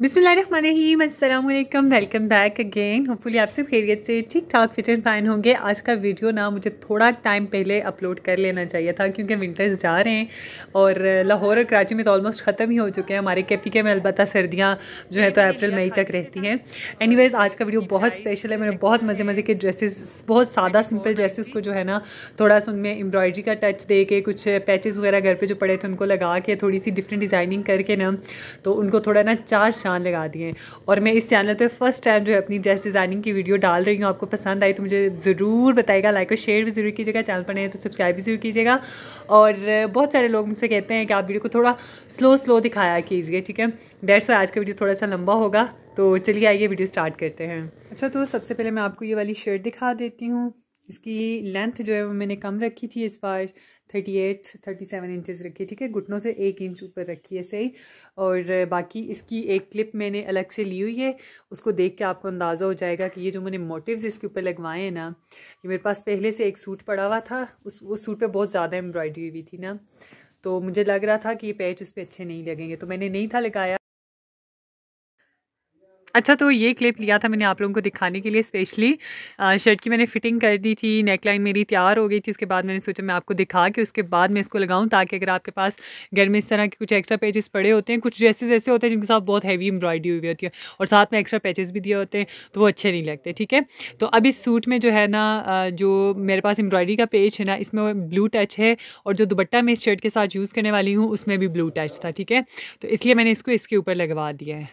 बिसमीम अल्लाम welcome back again hopefully आप सब खैरियत से ठीक ठाक फिट एंड फाइन होंगे आज का वीडियो ना मुझे थोड़ा टाइम पहले अपलोड कर लेना चाहिए था क्योंकि विंटर्स जा रहे हैं और लाहौर और कराची में तो ऑलमोस्ट ख़त्म ही हो चुके हैं हमारे के पी के में अलबत्त सर्दियाँ जो है तो अप्रैल मई तक रहती हैं वेज आज का वीडियो बहुत स्पेशल है मैंने बहुत मज़े मज़े के ड्रेसेस बहुत सादा सिंपल ड्रेसेस को जो है ना थोड़ा सा उनमें एम्ब्रॉयडरी का टच दे के कुछ पैचेज़ वगैरह घर पर जो पड़े थे उनको लगा के थोड़ी सी डिफरेंट डिज़ाइनिंग करके ना तो उनको थोड़ा ना चार निशान लगा दिए हैं और मैं इस चैनल पे फर्स्ट टाइम जो है अपनी ड्रेस डिज़ाइनिंग की वीडियो डाल रही हूँ आपको पसंद आई तो मुझे ज़रूर बताएगा लाइक और शेयर भी ज़रूर कीजिएगा चैनल पर नहीं तो सब्सक्राइब भी ज़रूर कीजिएगा और बहुत सारे लोग मुझसे कहते हैं कि आप वीडियो को थोड़ा स्लो स्लो दिखाया कीजिए ठीक है डेट्स आज का वीडियो थोड़ा सा लंबा होगा तो चलिए आइए वीडियो स्टार्ट करते हैं अच्छा तो सबसे पहले मैं आपको ये वाली शर्ट दिखा देती हूँ इसकी लेंथ जो है वो मैंने कम रखी थी इस बार thirty eight thirty seven inches रखी ठीक है घुटनों से एक इंच ऊपर रखी है सही और बाकी इसकी एक क्लिप मैंने अलग से ली हुई है उसको देख के आपको अंदाज़ा हो जाएगा कि ये जो मैंने मोटिव्स इसके ऊपर लगवाए हैं ना ये मेरे पास पहले से एक सूट पड़ा हुआ था उस उस सूट पर बहुत ज़्यादा एम्ब्रॉयडरी हुई थी ना तो मुझे लग रहा था कि ये पैच उस पर अच्छे नहीं लगेंगे तो मैंने नहीं था लगाया अच्छा तो ये क्लिप लिया था मैंने आप लोगों को दिखाने के लिए स्पेशली शर्ट की मैंने फिटिंग कर दी थी नेकलाइन मेरी तैयार हो गई थी उसके बाद मैंने सोचा मैं आपको दिखा कि उसके बाद मैं इसको लगाऊँ ताकि अगर आपके पास घर में इस तरह के कुछ एक्स्ट्रा पेजेस पड़े होते हैं कुछ ड्रेसेस ऐसे होते हैं जिनके साथ बहुत हैवी एम्ब्रॉयडरी हुई होती है और साथ में एक्स्ट्रा पैचेस भी दिए होते हैं तो वो अच्छे नहीं लगते ठीक है तो अब इस सूट में जो है ना जो मेरे पास एम्ब्रॉयडरी का पेज है ना इसमें ब्लू टच है और जो दुपट्टा मैं इस शर्ट के साथ यूज़ करने वाली हूँ उसमें भी ब्लू टच था ठीक है तो इसलिए मैंने इसको इसके ऊपर लगवा दिया है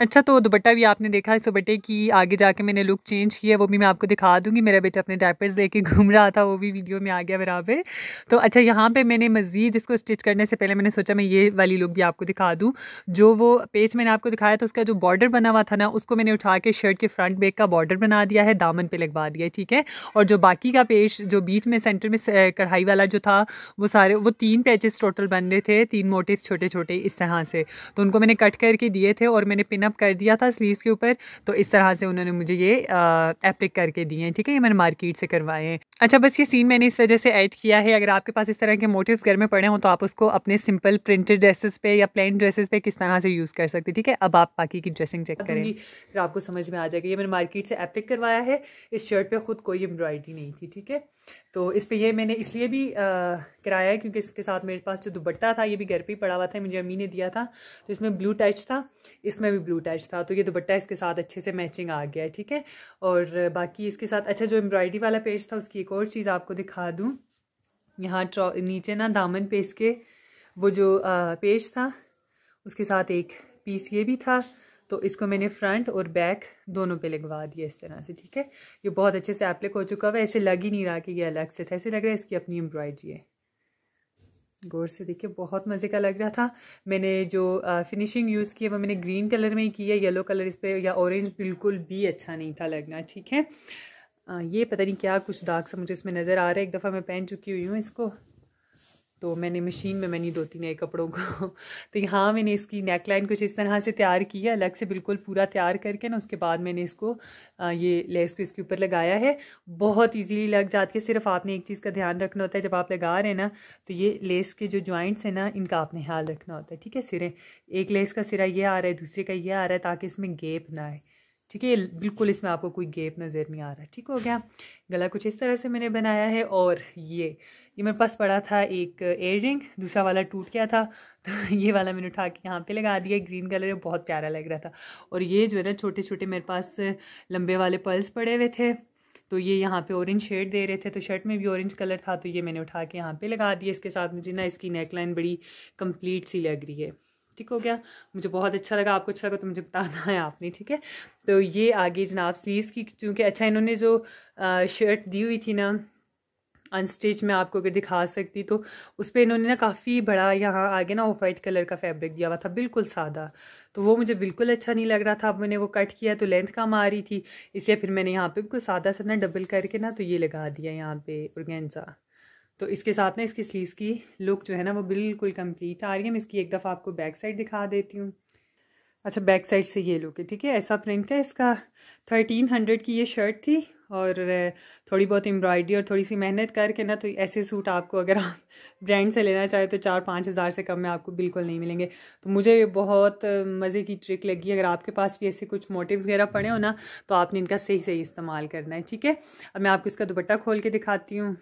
अच्छा तो दुपट्टा भी आपने देखा इस दुपट्टे की आगे जाके मैंने लुक चेंज किया वो भी मैं आपको दिखा दूंगी मेरा बेटा अपने डायपर्स दे घूम रहा था वो भी वीडियो में आ गया बराबर तो अच्छा यहाँ पे मैंने मज़ीद इसको स्टिच करने से पहले मैंने सोचा मैं ये वाली लुक भी आपको दिखा दूँ जो वो पेज मैंने आपको दिखाया था उसका जो बॉर्डर बना हुआ था ना उसको मैंने उठा के शर्ट के फ्रंट बेग का बॉर्डर बना दिया है दामन पर लगवा दिया है ठीक है और जो बाकी का पेज जो बीच में सेंटर में कढ़ाई वाला जो था वो सारे वो तीन पेजेस टोटल बन रहे थे तीन मोटिव छोटे छोटे इस तरह से तो उनको मैंने कट करके दिए थे और मैंने पिना अप कर दिया था स्लीव्स के ऊपर तो इस तरह से उन्होंने मुझे ये एप्लिक करके दिए हैं ठीक है ये मैंने मार्केट से करवाए हैं अच्छा बस ये सीन मैंने इस वजह से ऐड किया है अगर आपके पास इस तरह के मोटिव्स घर में पड़े हों तो आप उसको अपने सिंपल प्रिंटेड ड्रेसेस पे या प्लेन ड्रेसेस पे किस तरह से यूज़ कर सकते हैं ठीक है अब आप बाकी की ड्रेसिंग चेक करें फिर आपको समझ में आ जाएगा ये मैंने मार्केट से एप्लिक करवाया है इस शर्ट पर खुद कोई एम्ब्रॉयडरी नहीं थी ठीक है तो इस पे ये मैंने इसलिए भी कराया है क्योंकि इसके साथ मेरे पास जो दुपट्टा था ये भी घर पे ही पड़ा हुआ था मुझे अम्मी ने दिया था तो इसमें ब्लू टच था इसमें भी ब्लू टच था तो ये दुपट्टा इसके साथ अच्छे से मैचिंग आ गया है ठीक है और बाकी इसके साथ अच्छा जो एम्ब्रॉयडरी वाला पेज था उसकी एक और चीज़ आपको दिखा दूँ यहाँ नीचे ना दामन पेज के वो जो पेज था उसके साथ एक पीस ये भी था तो इसको मैंने फ्रंट और बैक दोनों पे लगवा दिया इस तरह से ठीक है ये बहुत अच्छे से एप्लिक हो चुका हुआ है ऐसे लग ही नहीं रहा कि ये अलग से था ऐसे लग रहा है इसकी अपनी एम्ब्रॉयडरी है गौर से देखिए बहुत मज़े का लग रहा था मैंने जो फिनिशिंग यूज़ की है वो मैंने ग्रीन कलर में ही की है येलो कलर इस पर या ऑरेंज बिल्कुल भी अच्छा नहीं था लगना ठीक है ये पता नहीं क्या कुछ दाग सा मुझे इसमें नज़र आ रहा है एक दफ़ा मैं पहन चुकी हुई हूँ इसको तो मैंने मशीन में मैंने दो तीन नए कपड़ों को तो यहाँ मैंने इसकी नेक लाइन कुछ इस तरह से तैयार की है अलग से बिल्कुल पूरा तैयार करके ना उसके बाद मैंने इसको ये लेस को इसके ऊपर लगाया है बहुत इजीली लग जाती है सिर्फ आपने एक चीज़ का ध्यान रखना होता है जब आप लगा रहे हैं ना तो ये लेस के जो ज्वाइंट्स हैं ना इनका आपने ख्याल रखना होता है ठीक है सिरे एक लेस का सिरा ये आ रहा है दूसरे का ये आ रहा है ताकि इसमें गेप ना आए ठीक है बिल्कुल इसमें आपको कोई गेप नज़र नहीं आ रहा ठीक हो गया गला कुछ इस तरह से मैंने बनाया है और ये ये मेरे पास पड़ा था एक एयर रिंग दूसरा वाला टूट गया था तो ये वाला मैंने उठा के यहाँ पे लगा दिया ग्रीन कलर बहुत प्यारा लग रहा था और ये जो है ना छोटे छोटे मेरे पास लंबे वाले पर्ल्स पड़े हुए थे तो ये यहाँ पे ऑरेंज शेड दे रहे थे तो शर्ट में भी ऑरेंज कलर था तो ये मैंने उठा के यहाँ पे लगा दिया इसके साथ मुझे ना इसकी नेकलाइन बड़ी कंप्लीट सी लग रही है ठीक हो गया मुझे बहुत अच्छा लगा आपको अच्छा लगा तो मुझे बताना है आपने ठीक है तो ये आगे जनाब स्लीव्स की क्योंकि अच्छा इन्होंने जो शर्ट दी हुई थी ना अनस्टिच मैं आपको अगर दिखा सकती तो उस पर इन्होंने ना काफ़ी बड़ा यहाँ आगे ना ऑफ वाइट कलर का फैब्रिक दिया हुआ था बिल्कुल सादा तो वो मुझे बिल्कुल अच्छा नहीं लग रहा था अब मैंने वो कट किया तो लेंथ कम आ रही थी इसलिए फिर मैंने यहाँ पे बिल्कुल सादा सा ना डबल करके ना तो ये लगा दिया यहाँ पे उर्गेंजा तो इसके साथ ना इसकी स्लीव की लुक जो है ना वो बिल्कुल कम्प्लीट आ रही है मैं इसकी एक दफ़ा आपको बैक साइड दिखा देती हूँ अच्छा बैक साइड से ये लोगे ठीक है ऐसा प्रिंट है इसका थर्टीन हंड्रेड की ये शर्ट थी और थोड़ी बहुत एम्ब्रॉयडरी और थोड़ी सी मेहनत करके ना तो ऐसे सूट आपको अगर आप ब्रांड से लेना चाहें तो चार पाँच हज़ार से कम में आपको बिल्कुल नहीं मिलेंगे तो मुझे बहुत मज़े की ट्रिक लगी अगर आपके पास भी ऐसे कुछ मोटिव्स वगैरह पड़े हो ना तो आपने इनका सही सही इस्तेमाल करना है ठीक है अब मैं आपको इसका दुपट्टा खोल के दिखाती हूँ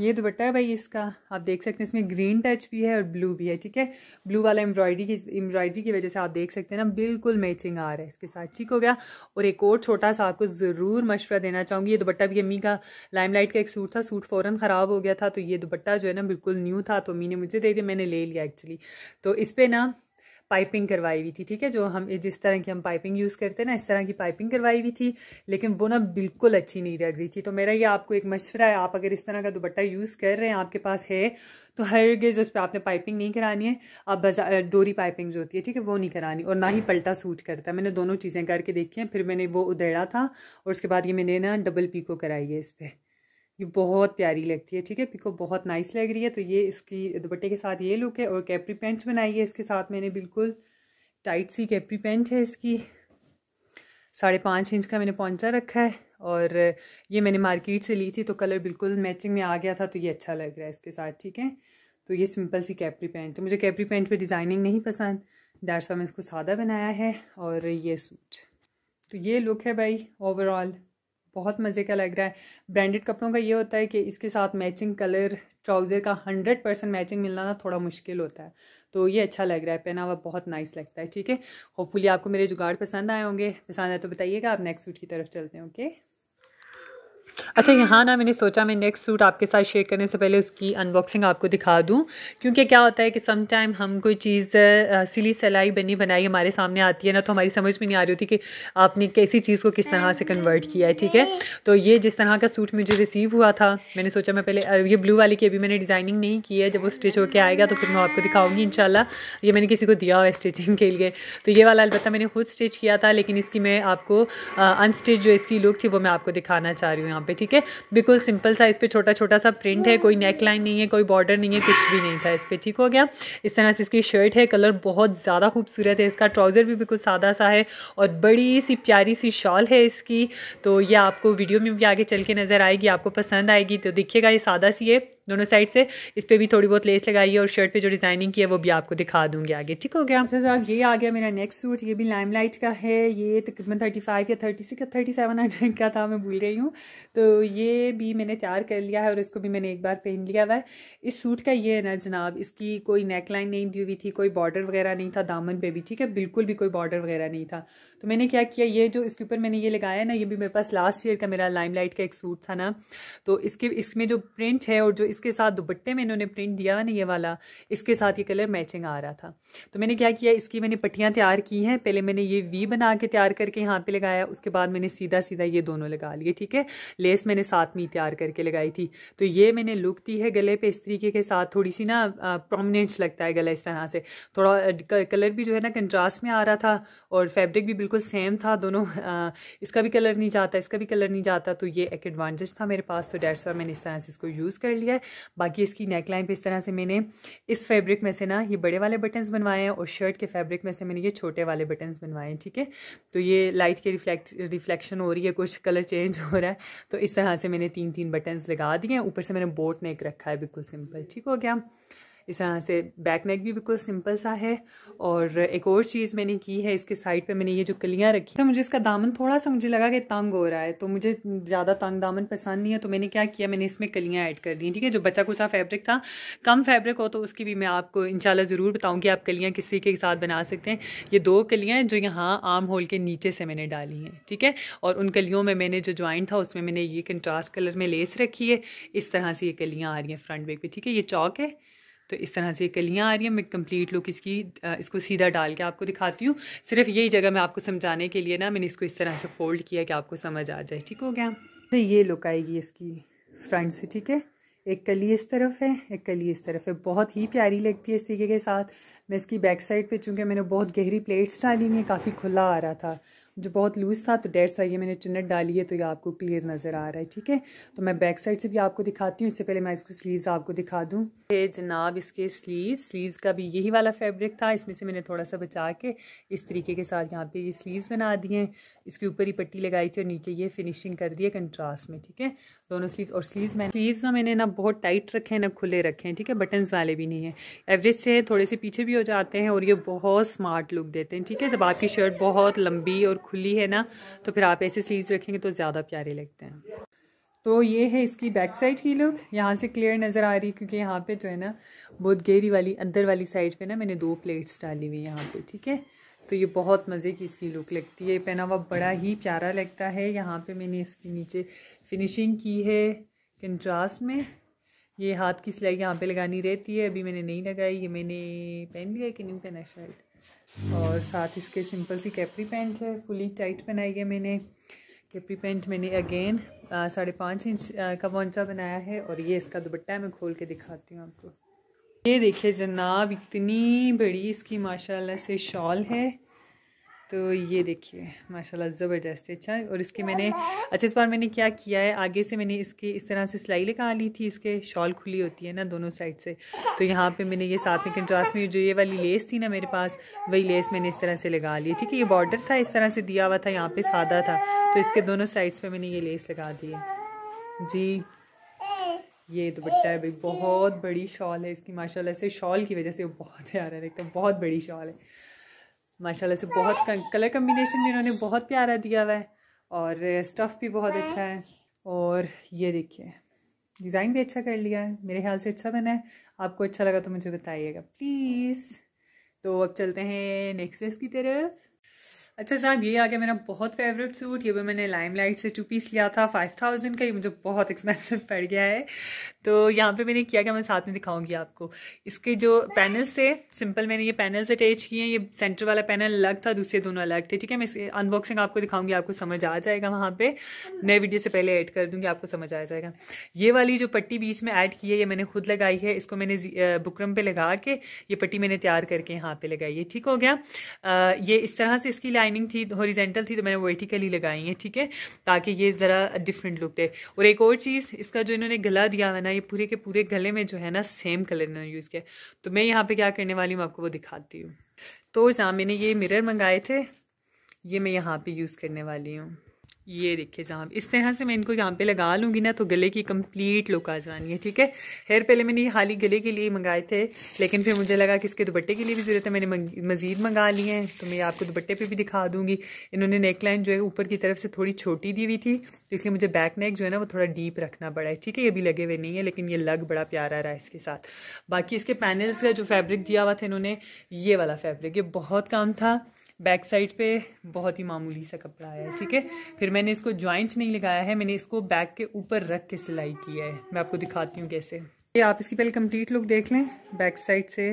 ये दुपट्टा है भाई इसका आप देख सकते हैं इसमें ग्रीन टच भी है और ब्लू भी है ठीक है ब्लू वाला एम्ब्रॉयडरी की एम्ब्रॉयडरी की वजह से आप देख सकते हैं ना बिल्कुल मैचिंग आ रहा है इसके साथ ठीक हो गया और एक और छोटा सा आपको ज़रूर मशवरा देना चाहूँगी ये दुपट्टा भी अम्मी का लाइमलाइट का एक सूट था सूट फ़ौरन ख़राब हो गया था तो ये दुपट्टा जो है ना बिल्कुल न्यू था तो अम्मी ने मुझे दे दिया मैंने ले लिया एक्चुअली तो इस पर ना पाइपिंग करवाई हुई थी ठीक है जो हम जिस तरह की हम पाइपिंग यूज़ करते हैं ना इस तरह की पाइपिंग करवाई हुई थी लेकिन वो ना बिल्कुल अच्छी नहीं लग रही थी तो मेरा ये आपको एक मशवरा है आप अगर इस तरह का दुपट्टा यूज़ कर रहे हैं आपके पास है तो हर गेज उस पर आपने पाइपिंग नहीं करानी है आप डोरी पाइपिंग जो होती है ठीक है वो नहीं करानी और ना ही पलटा सूट करता है मैंने दोनों चीज़ें करके देखी हैं फिर मैंने वो उधेड़ा था और उसके बाद ये मैंने ना डबल पी को कराई है इस पर ये बहुत प्यारी लगती है ठीक है पिको बहुत नाइस लग रही है तो ये इसकी दुपट्टे के साथ ये लुक है और कैप्री पेंट बनाई है इसके साथ मैंने बिल्कुल टाइट सी कैप्री पेंट है इसकी साढ़े पाँच इंच का मैंने पहुंचा रखा है और ये मैंने मार्केट से ली थी तो कलर बिल्कुल मैचिंग में आ गया था तो ये अच्छा लग रहा है इसके साथ ठीक है तो ये सिंपल सी कैप्री पेंट मुझे कैप्री पेंट पे डिज़ाइनिंग नहीं पसंद दैट्स वाई मैं इसको सादा बनाया है और ये सूट तो ये लुक है भाई ओवरऑल बहुत मज़े का लग रहा है ब्रांडेड कपड़ों का ये होता है कि इसके साथ मैचिंग कलर ट्राउज़र का हंड्रेड परसेंट मैचिंग मिलना ना थोड़ा मुश्किल होता है तो ये अच्छा लग रहा है पहना हुआ बहुत नाइस लगता है ठीक है होपफुली आपको मेरे जुगाड़ पसंद आए होंगे पसंद आए तो बताइएगा आप नेक्स्ट सूट की तरफ चलते हैं ओके अच्छा यहाँ ना मैंने सोचा मैं नेक्स्ट सूट आपके साथ शेयर करने से पहले उसकी अनबॉक्सिंग आपको दिखा दूँ क्योंकि क्या होता है कि सम टाइम हम कोई चीज़ सिली सिलाई बनी बनाई हमारे सामने आती है ना तो हमारी समझ में नहीं आ रही होती कि आपने कैसी चीज़ को किस तरह से कन्वर्ट किया है ठीक है तो ये जिस तरह का सूट मुझे रिसीव हुआ था मैंने सोचा मैं पहले ये ब्लू वाली की अभी मैंने डिज़ाइनिंग नहीं की है जब वो स्टिच होकर आएगा तो फिर मैं आपको दिखाऊंगी इन ये मैंने किसी को दिया हुआ है स्टिचिंग के लिए तो ये वाला अलबत्त मैंने खुद स्टिच किया था लेकिन इसकी मैं आपको अनस्टिच जो इसकी लुक थी वो मैं आपको दिखाना चाह रही हूँ यहाँ पर ठीक ठीक है बिल्कुल सिंपल सा इस पर छोटा छोटा सा प्रिंट है कोई नेक लाइन नहीं है कोई बॉर्डर नहीं है कुछ भी नहीं था इस पर ठीक हो गया इस तरह से इसकी शर्ट है कलर बहुत ज़्यादा खूबसूरत है इसका ट्राउज़र भी बिल्कुल सादा सा है और बड़ी सी प्यारी सी शॉल है इसकी तो यह आपको वीडियो में भी आगे चल के नज़र आएगी आपको पसंद आएगी तो देखिएगा ये सादा सी है दोनों साइड से इस पर भी थोड़ी बहुत लेस लगाई है और शर्ट पे जो डिज़ाइनिंग की है वो भी आपको दिखा दूंगी आगे ठीक हो गया आपसे अच्छा, साहब ये आ गया मेरा नेक्स्ट सूट ये भी लाइम लाइट का है ये तकरीबन थर्टी फाइव या थर्टी सिक्स या थर्टी सेवन हंड्रेड का था मैं भूल रही हूँ तो ये भी मैंने तैयार कर लिया है और इसको भी मैंने एक बार पहन लिया हुआ है इस सूट का ये है ना जनाब इसकी कोई नेक लाइन नहीं दी हुई थी कोई बॉर्डर वगैरह नहीं था दामन पर भी ठीक है बिल्कुल भी कोई बॉर्डर वगैरह नहीं था तो मैंने क्या किया ये जो इसके ऊपर मैंने ये लगाया ना ये भी मेरे पास लास्ट ईयर का मेरा लाइट का एक सूट था ना तो इसके इसमें जो प्रिंट है और जो इसके साथ दुपट्टे में इन्होंने प्रिंट दिया है ना ये वाला इसके साथ ये कलर मैचिंग आ रहा था तो मैंने क्या किया इसकी मैंने पट्टियाँ तैयार की हैं पहले मैंने ये वी बना के तैयार करके यहाँ पर लगाया उसके बाद मैंने सीधा सीधा ये दोनों लगा लिए ठीक है लेस मैंने साथ में तैयार करके लगाई थी तो ये मैंने लुक दी है गले पर इस तरीके के साथ थोड़ी सी ना प्रोमिनेंट्स लगता है गला इस तरह से थोड़ा कलर भी जो है ना कंट्रास्ट में आ रहा था और फैब्रिक भी बिल्कुल सेम था दोनों इसका भी कलर नहीं जाता इसका भी कलर नहीं जाता तो ये एक एडवांटेज था मेरे पास तो डेट्स और मैंने इस तरह से इसको यूज़ कर लिया है बाकी इसकी नेकलाइन पे इस तरह से मैंने इस फैब्रिक में से ना ये बड़े वाले बटन्स बनवाए हैं और शर्ट के फैब्रिक में से मैंने ये छोटे वाले बटन्स बनवाए हैं ठीक है तो ये लाइट के रिफ्लेक्ट रिफ्लेक्शन हो रही है कुछ कलर चेंज हो रहा है तो इस तरह से मैंने तीन तीन बटन्स लगा दिए हैं ऊपर से मैंने बोट नेक रखा है बिल्कुल सिंपल ठीक हो गया इस तरह से बैक नेक भी बिल्कुल सिंपल सा है और एक और चीज़ मैंने की है इसके साइड पे मैंने ये जो कलियाँ रखी तो मुझे इसका दामन थोड़ा सा मुझे लगा कि तंग हो रहा है तो मुझे ज़्यादा तंग दामन पसंद नहीं है तो मैंने क्या किया मैंने इसमें कलियाँ ऐड कर दी ठीक है जो बचा कुचा फैब्रिक था कम फैब्रिक हो तो उसकी भी मैं आपको इंशाल्लाह ज़रूर बताऊँगी आप कलियाँ किसी के साथ बना सकते हैं ये दो कलियाँ जो यहाँ आम होल के नीचे से मैंने डाली हैं ठीक है और उन कलियों में मैंने जो ज्वाइंट था उसमें मैंने ये कंट्रास्ट कलर में लेस रखी है इस तरह से ये कलियाँ आ रही हैं फ्रंट बैग पे ठीक है ये चौक है तो इस तरह से कलियाँ आ रही हैं मैं कंप्लीट लुक इसकी इसको सीधा डाल के आपको दिखाती हूँ सिर्फ यही जगह मैं आपको समझाने के लिए ना मैंने इसको इस तरह से फोल्ड किया कि आपको समझ आ जाए ठीक हो गया तो ये लुक आएगी इसकी फ्रंट से ठीक है एक कली इस तरफ है एक कली इस तरफ है बहुत ही प्यारी लगती है सीखे के साथ मैं इसकी बैक साइड पे चूँकि मैंने बहुत गहरी प्लेट्स डाली हुई काफ़ी खुला आ रहा था जो बहुत लूज़ था तो डेढ़ सौ ये मैंने चुनट डाली है तो ये आपको क्लियर नज़र आ रहा है ठीक है तो मैं बैक साइड से भी आपको दिखाती हूँ इससे पहले मैं इसको स्लीव्स आपको दिखा दूँ ये जनाब इसके स्लीव स्लीव्स का भी यही वाला फैब्रिक था इसमें से मैंने थोड़ा सा बचा के इस तरीके के साथ यहाँ पे ये स्लीव्स बना दिए इसके ऊपर ही पट्टी लगाई थी और नीचे ये फिनिशिंग कर दी है कंट्रास्ट में ठीक है दोनों स्लीव्स और स्लीव्स मैंने स्लीव्स ना मैंने ना बहुत टाइट रखे हैं ना खुले रखे हैं ठीक है बटन्स वाले भी नहीं है एवरेज से थोड़े से पीछे भी हो जाते हैं और ये बहुत स्मार्ट लुक देते हैं ठीक है जब आपकी शर्ट बहुत लंबी और खुली है ना तो फिर आप ऐसे स्लीव्स रखेंगे तो ज़्यादा प्यारे लगते हैं तो ये है इसकी बैक साइड की लुक यहाँ से क्लियर नज़र आ रही है क्योंकि यहाँ पे जो है ना बहुत गहरी वाली अंदर वाली साइड पे ना मैंने दो प्लेट्स डाली हुई यहाँ पे ठीक है तो ये बहुत मज़े की इसकी लुक लगती है पहनावा बड़ा ही प्यारा लगता है यहाँ पे मैंने इसके नीचे फिनिशिंग की है कंट्रास्ट में ये हाथ की सिलाई यहाँ पे लगानी रहती है अभी मैंने नहीं लगाई ये मैंने पहन लिया कि नहीं पहना शायद और साथ इसके सिंपल सी कैपरी पैंट है फुली टाइट बनाई है मैंने कैपरी पैंट मैंने अगेन साढ़े पाँच इंच का पौचा बनाया है और ये इसका दुपट्टा मैं खोल के दिखाती हूँ आपको ये देखिए जनाब इतनी बड़ी इसकी माशाल्लाह से शॉल है तो ये देखिए माशाल्लाह ज़बरदस्त है अच्छा और इसके मैंने अच्छा इस बार मैंने क्या किया है आगे से मैंने इसकी इस तरह से सिलाई लगा ली थी इसके शॉल खुली होती है ना दोनों साइड से तो यहाँ पे मैंने ये साथ में कंट्रास्ट में जो ये वाली लेस थी ना मेरे पास वही लेस मैंने इस तरह से लगा ली ठीक है ये बॉर्डर था इस तरह से दिया हुआ था यहाँ पर सादा था तो इसके दोनों साइड्स पर मैंने ये लेस लगा दी है जी ये दुपट्टा है भाई बहुत बड़ी शॉल है इसकी माशाल्लाह से शॉल की वजह से बहुत प्यारा है एकदम बहुत बड़ी शॉल है माशाल्लाह से बहुत कलर कम्बिनेशन भी इन्होंने बहुत प्यारा दिया हुआ है और स्टफ़ भी बहुत अच्छा है और ये देखिए डिज़ाइन भी अच्छा कर लिया है मेरे ख्याल से अच्छा बना है आपको अच्छा लगा तो मुझे बताइएगा प्लीज़ तो अब चलते हैं नेक्स्ट ड्रेस की तरफ अच्छा जहाँ ये आ गया मेरा बहुत फेवरेट सूट ये भी मैंने लाइमलाइट से टू पीस लिया था फाइव थाउजेंड का ये मुझे बहुत एक्सपेंसिव पड़ गया है तो यहाँ पे मैंने किया क्या मैं साथ में दिखाऊंगी आपको इसके जो पैनल्स से सिंपल मैंने ये पैनल्स अटैच किए हैं ये सेंटर वाला पैनल अलग था दूसरे दोनों अलग थे ठीक है मैं अनबॉक्सिंग आपको दिखाऊंगी आपको समझ आ जाएगा वहाँ पे नए वीडियो से पहले ऐड कर दूंगी आपको समझ आ जाएगा ये वाली जो पट्टी बीच में ऐड की है ये मैंने खुद लगाई है इसको मैंने बुकरम पे लगा के ये पट्टी मैंने तैयार करके यहाँ पे लगाई है ठीक हो गया ये इस तरह से इसकी लाइन लाइनिंग थी हॉरिजेंटल थी तो मैंने वर्टिकली लगाई है ठीक है ताकि ये ज़रा डिफरेंट लुक दे और एक और चीज़ इसका जो इन्होंने गला दिया हुआ ना ये पूरे के पूरे गले में जो है ना सेम कलर इन्होंने यूज़ किया तो मैं यहाँ पर क्या करने वाली हूँ आपको वो दिखाती हूँ तो जहाँ मैंने ये मिरर मंगाए थे ये मैं यहाँ पर यूज़ करने वाली हूँ ये देखिए जहाँ इस तरह से मैं इनको यहाँ पे लगा लूँगी ना तो गले की कंप्लीट लुक आ जानी है ठीक है हेयर पहले मैंने ये हाली गले के लिए मंगाए थे लेकिन फिर मुझे लगा कि इसके दुपट्टे के लिए भी ज़रूरत है मैंने मज़ीद मंगा लिए हैं तो मैं आपको दुपट्टे पे भी दिखा दूँगी इन्होंने नेक लाइन जो है ऊपर की तरफ से थोड़ी छोटी दी हुई थी तो इसलिए मुझे बैक नेक जो है ना वो थोड़ा डीप रखना पड़ा है ठीक है ये भी लगे हुए नहीं है लेकिन ये लग बड़ा प्यारा रहा है इसके साथ बाकी इसके पैनल्स का जो फैब्रिक दिया हुआ था इन्होंने ये वाला फैब्रिक ये बहुत काम था बैक साइड पे बहुत ही मामूली सा कपड़ा आया है ठीक है फिर मैंने इसको ज्वाइंट नहीं लगाया है मैंने इसको बैक के ऊपर रख के सिलाई की है मैं आपको दिखाती हूँ कैसे ये आप इसकी पहले कंप्लीट लुक देख लें बैक साइड से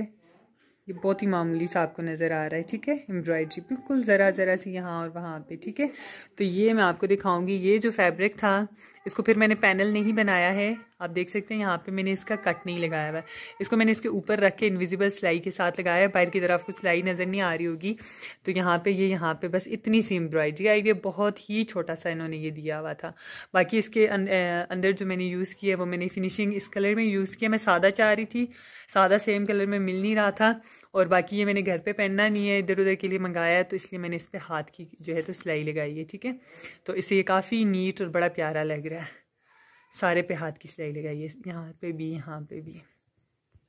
ये बहुत ही मामूली सा आपको नज़र आ रहा है ठीक है एम्ब्रॉयडरी बिल्कुल ज़रा ज़रा सी यहाँ और वहाँ पे ठीक है तो ये मैं आपको दिखाऊंगी ये जो फैब्रिक था इसको फिर मैंने पैनल नहीं बनाया है आप देख सकते हैं यहाँ पे मैंने इसका कट नहीं लगाया हुआ इसको मैंने इसके ऊपर रख के इनविजिबल सिलाई के साथ लगाया है बाहर की तरफ आपको सिलाई नज़र नहीं आ रही होगी तो यहाँ पे ये यह यहाँ पे बस इतनी सी एम्ब्रॉयडरी आई हुई बहुत ही छोटा सा इन्होंने ये दिया हुआ था बाकी इसके अं-, अंदर जो मैंने यूज़ किया है वो मैंने फिनिशिंग इस कलर में यूज़ किया मैं सादा चाह रही थी सादा सेम कलर में मिल नहीं रहा था और बाकी ये मैंने घर पे पहनना नहीं है इधर उधर के लिए मंगाया है तो इसलिए मैंने इस पर हाथ की जो है तो सिलाई लगाई है ठीक है तो इसे ये काफ़ी नीट और बड़ा प्यारा लग रहा है सारे पे हाथ की सिलाई लगाई है यहाँ पे भी यहाँ पे भी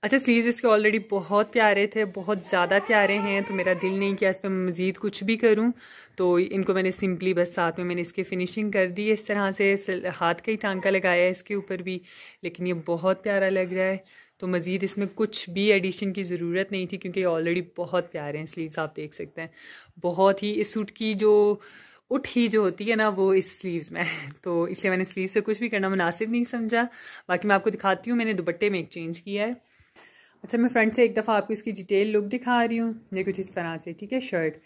अच्छा स्लीव इसके ऑलरेडी बहुत प्यारे थे बहुत ज़्यादा प्यारे हैं तो मेरा दिल नहीं किया इस पर मज़ीद कुछ भी करूँ तो इनको मैंने सिंपली बस साथ में मैंने इसके फिनिशिंग कर दी है इस तरह से हाथ का ही टांका लगाया है इसके ऊपर भी लेकिन ये बहुत प्यारा लग रहा है तो मज़ीद इसमें कुछ भी एडिशन की ज़रूरत नहीं थी क्योंकि ऑलरेडी बहुत प्यारे हैं स्लीव्स आप देख सकते हैं बहुत ही इस सूट की जो उठ ही जो होती है ना वो इस स्लीव्स में तो इसलिए मैंने स्लीव्स पे कुछ भी करना मुनासिब नहीं समझा बाकी मैं आपको दिखाती हूँ मैंने दुपट्टे में एक चेंज किया है अच्छा मैं फ्रंट से एक दफ़ा आपको इसकी डिटेल लुक दिखा रही हूँ ये कुछ इस तरह से ठीक है शर्ट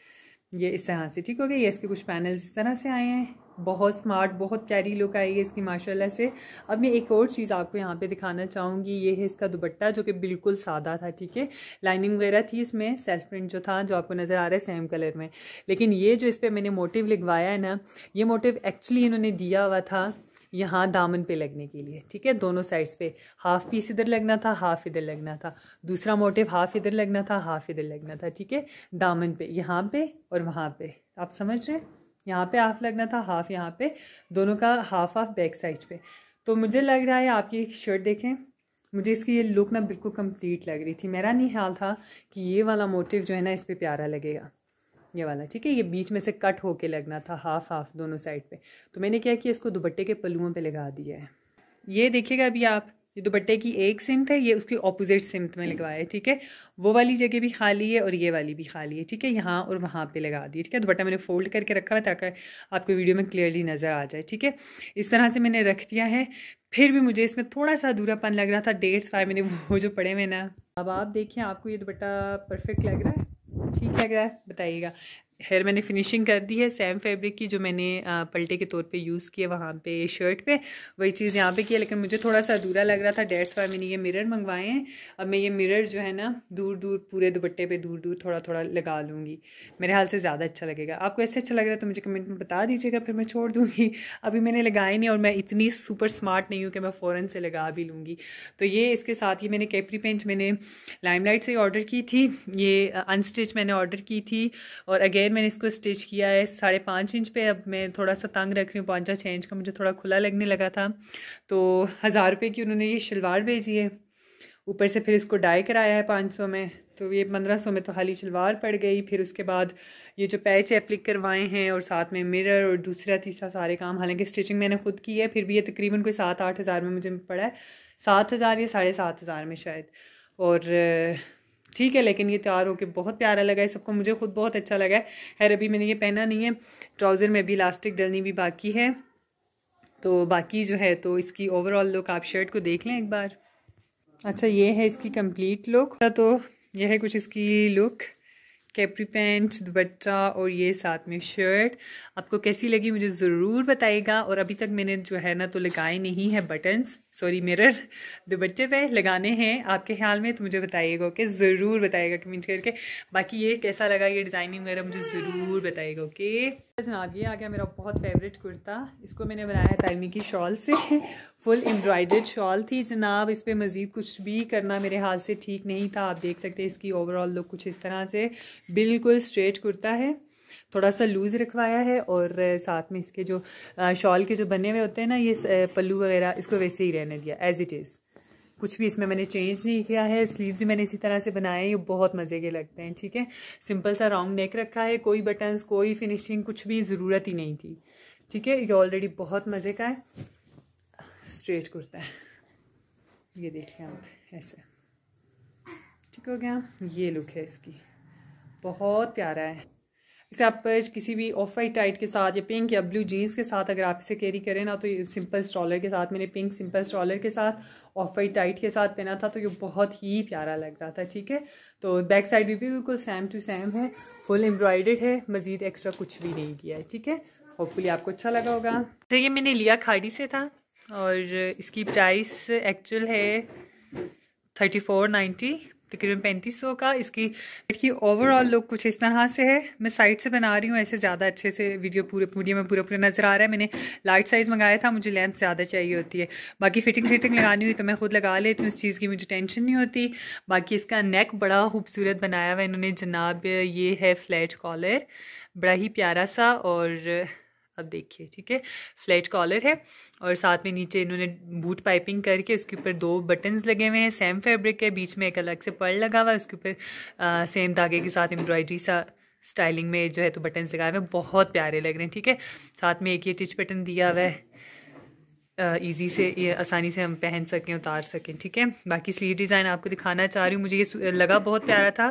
ये इस तरह से ठीक हो गया ये इसके कुछ पैनल्स इस तरह से आए हैं बहुत स्मार्ट बहुत प्यारी लुक आई है इसकी माशाल्लाह से अब मैं एक और चीज़ आपको यहाँ पे दिखाना चाहूँगी ये है इसका दुपट्टा जो कि बिल्कुल सादा था ठीक है लाइनिंग वगैरह थी इसमें सेल्फ प्रिंट जो था जो आपको नज़र आ रहा है सेम कलर में लेकिन ये जो इस पर मैंने मोटिव लिखवाया है ना ये मोटिव एक्चुअली इन्होंने दिया हुआ था यहाँ दामन पे लगने के लिए ठीक है दोनों साइड्स पे हाफ पीस इधर लगना था हाफ इधर लगना था दूसरा मोटिव हाफ इधर लगना था हाफ इधर लगना था ठीक है दामन पे यहाँ पे और वहाँ पे आप समझ रहे हैं यहाँ पे हाफ लगना था हाफ यहाँ पे दोनों का हाफ हाफ बैक साइड पे तो मुझे लग रहा है आपकी एक शर्ट देखें मुझे इसकी ये लुक ना बिल्कुल कंप्लीट लग रही थी मेरा नहीं ख्याल था कि ये वाला मोटिव जो है ना इस पर प्यारा लगेगा ये वाला ठीक है ये बीच में से कट होके लगना था हाफ हाफ दोनों साइड पे तो मैंने क्या किया इसको दुपट्टे के पलुओं पे लगा दिया है ये देखिएगा अभी आप ये दुपट्टे की एक सिमत है ये उसकी ऑपोजिट सिमत में लगवाया है ठीक है वो वाली जगह भी खाली है और ये वाली भी खाली है ठीक है यहाँ और वहाँ पे लगा दिए ठीक है दुपट्टा मैंने फोल्ड करके रखा हुआ ताकि आपको वीडियो में क्लियरली नज़र आ जाए ठीक है इस तरह से मैंने रख दिया है फिर भी मुझे इसमें थोड़ा सा अधूरापन लग रहा था डेट्स फाइव मैंने वो जो पड़े हुए ना अब आप देखें आपको ये दुपट्टा परफेक्ट लग रहा है ठीक है क्या है बताइएगा हेयर मैंने फिनिशिंग कर दी है सेम फैब्रिक की जो मैंने पलटे के तौर पे यूज़ किया वहाँ पे शर्ट पे वही चीज़ यहाँ पे किया लेकिन मुझे थोड़ा सा अधूरा लग रहा था डेट्स वाई मैंने ये मिरर मंगवाए हैं अब मैं ये मिरर जो है ना दूर दूर पूरे दुपट्टे पे दूर दूर थोड़ा थोड़ा लगा लूँगी मेरे हाल से ज़्यादा अच्छा लगेगा आपको ऐसे अच्छा लग रहा है तो मुझे कमेंट में बता दीजिएगा फिर मैं छोड़ दूँगी अभी मैंने लगाए नहीं और मैं इतनी सुपर स्मार्ट नहीं हूँ कि मैं फ़ौरन से लगा भी लूँगी तो ये इसके साथ ही मैंने कैपरी पेंट मैंने लाइम से ऑर्डर की थी ये अनस्टिच मैंने ऑर्डर की थी और अगेन फिर मैंने इसको स्टिच किया है साढ़े पाँच इंच पे अब मैं थोड़ा सा तंग रख रही हूँ पाँचा छः इंच का मुझे थोड़ा खुला लगने लगा था तो हज़ार रुपये की उन्होंने ये शलवार भेजी है ऊपर से फिर इसको डाई कराया है पाँच सौ में तो ये पंद्रह सौ में तो हाली शलवार पड़ गई फिर उसके बाद ये जो पैच एप्लिक करवाए हैं और साथ में मिरर और दूसरा तीसरा सारे काम हालांकि स्टिचिंग मैंने खुद की है फिर भी ये तकरीबन कोई सात आठ हज़ार में मुझे पड़ा है सात हज़ार या साढ़े सात हज़ार में शायद और ठीक है लेकिन ये तैयार होकर बहुत प्यारा लगा है सबको मुझे खुद बहुत अच्छा लगा है खैर अभी मैंने ये पहना नहीं है ट्राउज़र में भी इलास्टिक डलनी भी बाकी है तो बाकी जो है तो इसकी ओवरऑल लुक आप शर्ट को देख लें एक बार अच्छा ये है इसकी कंप्लीट लुक तो यह है कुछ इसकी लुक कैपरी पैंट दुबट्टा और ये साथ में शर्ट आपको कैसी लगी मुझे ज़रूर बताएगा और अभी तक मैंने जो है ना तो लगाए नहीं है बटन्स सॉरी मिरर दुबट्टे पे लगाने हैं आपके ख्याल में तो मुझे बताइएगा ओके ज़रूर बताइएगा कमेंट करके बाकी ये कैसा लगा ये डिज़ाइनिंग वगैरह मुझे ज़रूर बताइएगा ओके जनाब ये आ गया मेरा बहुत फेवरेट कुर्ता इसको मैंने बनाया है तारमी की शॉल से फुल एम्ब्रॉयड शॉल थी जनाब इस पर मज़ीद कुछ भी करना मेरे हाल से ठीक नहीं था आप देख सकते हैं इसकी ओवरऑल लुक कुछ इस तरह से बिल्कुल स्ट्रेट कुर्ता है थोड़ा सा लूज़ रखवाया है और साथ में इसके जो शॉल के जो बने हुए होते हैं ना ये पल्लू वगैरह इसको वैसे ही रहने दिया एज इट इज़ कुछ भी इसमें मैंने चेंज नहीं किया है स्लीव्स भी मैंने इसी तरह से बनाए हैं ये बहुत मज़े के लगते हैं ठीक है सिंपल सा राउंड नेक रखा है कोई बटन्स कोई फिनिशिंग कुछ भी ज़रूरत ही नहीं थी ठीक है ये ऑलरेडी बहुत मज़े का है स्ट्रेट कुर्ता है ये देखिए आप ऐसे ठीक हो गया ये लुक है इसकी बहुत प्यारा है इसे आप किसी भी ऑफ वाइट टाइट के साथ या पिंक या ब्लू जीन्स के साथ अगर आप इसे कैरी करें ना तो सिंपल स्ट्रॉलर के साथ मैंने पिंक सिंपल स्ट्रॉलर के साथ ऑफ वाइट टाइट के साथ पहना था तो ये बहुत ही प्यारा लग रहा था ठीक है तो बैक साइड भी बिल्कुल सेम टू सेम है फुल एम्ब्रॉयडर्ड है मज़ीद एक्स्ट्रा कुछ भी नहीं किया है ठीक है होपफुली आपको अच्छा लगा होगा तो ये मैंने लिया खाड़ी से था और इसकी प्राइस एक्चुअल है थर्टी फोर नाइन्टी तकरीबन पैंतीस सौ का इसकी की ओवरऑल लुक कुछ इस तरह से है मैं साइड से बना रही हूँ ऐसे ज़्यादा अच्छे से वीडियो पूरे वीडियो में पूरा पूरा नज़र आ रहा है मैंने लार्ज साइज़ मंगाया था मुझे लेंथ ज़्यादा चाहिए होती है बाकी फिटिंग शिटिंग लगानी हुई तो मैं खुद लगा लेती हूँ उस चीज़ की मुझे टेंशन नहीं होती बाकी इसका नेक बड़ा खूबसूरत बनाया हुआ इन्होंने जनाब ये है फ्लैट कॉलर बड़ा ही प्यारा सा और अब देखिए ठीक है फ्लैट कॉलर है और साथ में नीचे इन्होंने बूट पाइपिंग करके उसके ऊपर दो बटन्स लगे हुए हैं सेम फैब्रिक है बीच में एक अलग से पर्ल लगा हुआ है उसके ऊपर सेम धागे के साथ एम्ब्रॉयडरी सा स्टाइलिंग में जो है तो बटन्स लगाए हुए बहुत प्यारे लग रहे हैं ठीक है साथ में एक ये टिच बटन दिया हुआ है ईजी से ये आसानी से हम पहन सकें उतार सकें ठीक है बाकी स्लीव डिज़ाइन आपको दिखाना चाह रही हूँ मुझे ये लगा बहुत प्यारा था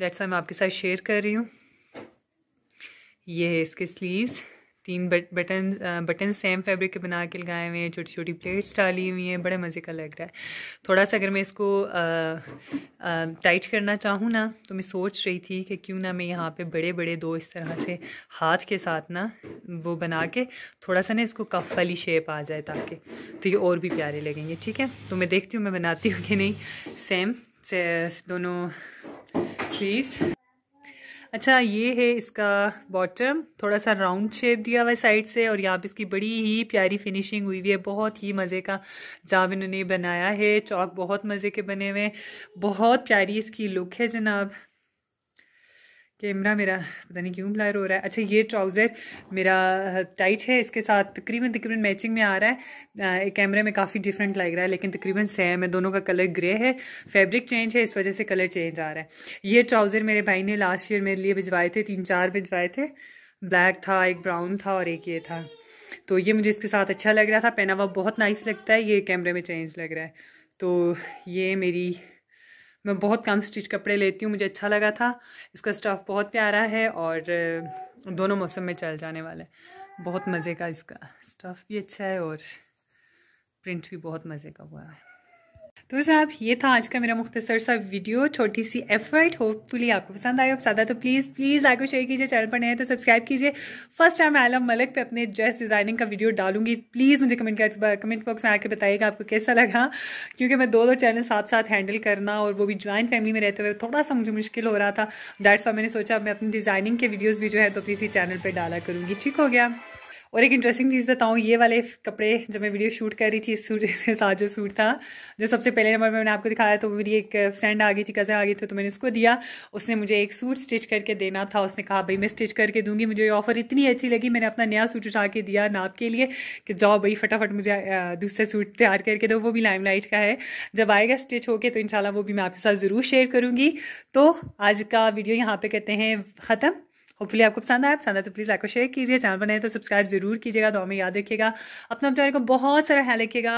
दैट्स मैं आपके साथ शेयर कर रही हूँ ये है इसके स्लीव्स तीन बटन बटन सेम फैब्रिक के बना के लगाए हुए हैं छोटी छोटी प्लेट्स डाली हुई हैं बड़े मज़े का लग रहा है थोड़ा सा अगर मैं इसको आ, आ, टाइट करना चाहूँ ना तो मैं सोच रही थी कि क्यों ना मैं यहाँ पे बड़े बड़े दो इस तरह से हाथ के साथ ना वो बना के थोड़ा सा ना इसको कफ वाली शेप आ जाए ताकि तो ये और भी प्यारे लगेंगे ठीक है तो मैं देखती हूँ मैं बनाती हूँ कि नहीं सेम से दोनों स्लीव्स अच्छा ये है इसका बॉटम थोड़ा सा राउंड शेप दिया हुआ है साइड से और यहाँ पे इसकी बड़ी ही प्यारी फिनिशिंग हुई हुई है बहुत ही मज़े का जाब इन्होंने बनाया है चौक बहुत मज़े के बने हुए हैं बहुत प्यारी इसकी लुक है जनाब कैमरा मेरा पता नहीं क्यों ब्लर हो रहा है अच्छा ये ट्राउज़र मेरा टाइट है इसके साथ तकरीबन तकरीबन मैचिंग में आ रहा है कैमरे में काफ़ी डिफरेंट लग रहा है लेकिन तकरीबन सेम है दोनों का कलर ग्रे है फैब्रिक चेंज है इस वजह से कलर चेंज आ रहा है ये ट्राउज़र मेरे भाई ने लास्ट ईयर मेरे लिए भिजवाए थे तीन चार भिजवाए थे ब्लैक था एक ब्राउन था और एक ये था तो ये मुझे इसके साथ अच्छा लग रहा था पहनावा बहुत नाइस लगता है ये कैमरे में चेंज लग रहा है तो ये मेरी मैं बहुत कम स्टिच कपड़े लेती हूँ मुझे अच्छा लगा था इसका स्टफ़ बहुत प्यारा है और दोनों मौसम में चल जाने वाला है बहुत मज़े का इसका स्टफ़ भी अच्छा है और प्रिंट भी बहुत मज़े का हुआ है तो साहब ये था आज का मेरा मुख्तसर सा वीडियो छोटी सी एफर्ट होपफुली आपको पसंद आए अब सादा तो प्लीज़ प्लीज़ आगे शेयर कीजिए चैनल पर नए तो सब्सक्राइब कीजिए फर्स्ट टाइम मैं आलम मलक पे अपने ड्रेस डिज़ाइनिंग का वीडियो डालूंगी प्लीज़ मुझे कमेंट कर कमेंट बॉक्स में आके बताइएगा आपको कैसा लगा क्योंकि मैं दो दो चैनल साथ साथ हैंडल करना और वो भी ज्वाइंट फैमिली में रहते हुए थोड़ा सा मुझे मुश्किल हो रहा था डैट्स वाई मैंने सोचा मैं अपनी डिज़ाइनिंग के वीडियोज़ भी जो है तो किसी चैनल पर डाला करूँगी ठीक हो गया और एक इंटरेस्टिंग चीज़ बताऊँ ये वाले कपड़े जब मैं वीडियो शूट कर रही थी इस सूट के साथ जो सूट था जो सबसे पहले नंबर में मैंने आपको दिखाया तो मेरी एक फ्रेंड आ गई थी कज़न आ गई थी तो मैंने उसको दिया उसने मुझे एक सूट स्टिच करके देना था उसने कहा भाई मैं स्टिच करके दूंगी मुझे ये ऑफर इतनी अच्छी लगी मैंने अपना नया सूट उठा के दिया नाप के लिए कि जाओ भाई फटाफट मुझे दूसरे सूट तैयार करके दो वो भी लाइम का है जब आएगा स्टिच होके तो इन वो भी मैं आपके साथ ज़रूर शेयर करूँगी तो आज का वीडियो यहाँ पर करते हैं ख़त्म होपफुली आपको पसंद आया पसंद है तो प्लीज़ आपको शेयर कीजिए चैनल बनाए तो सब्सक्राइब जरूर कीजिएगा दो में याद रखिएगा अपना अपने को बहुत सारा ख्याल रखिएगा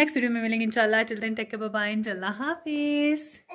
नेक्स्ट वीडियो में मिलेंगे इन शाला चिल्ड्रेन टेक के बबाइन इंशाल्लाह हाफिज़